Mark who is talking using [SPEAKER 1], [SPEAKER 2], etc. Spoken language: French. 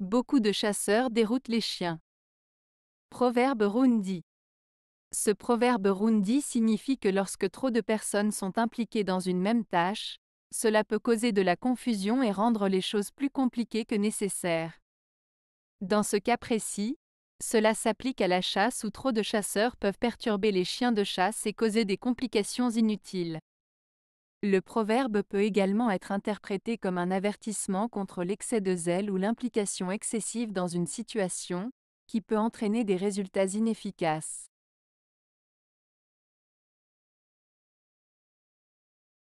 [SPEAKER 1] Beaucoup de chasseurs déroutent les chiens. Proverbe rundi. Ce proverbe rundi signifie que lorsque trop de personnes sont impliquées dans une même tâche, cela peut causer de la confusion et rendre les choses plus compliquées que nécessaire. Dans ce cas précis, cela s'applique à la chasse où trop de chasseurs peuvent perturber les chiens de chasse et causer des complications inutiles. Le proverbe peut également être interprété comme un avertissement contre l'excès de zèle ou l'implication excessive dans une situation, qui peut entraîner des résultats inefficaces.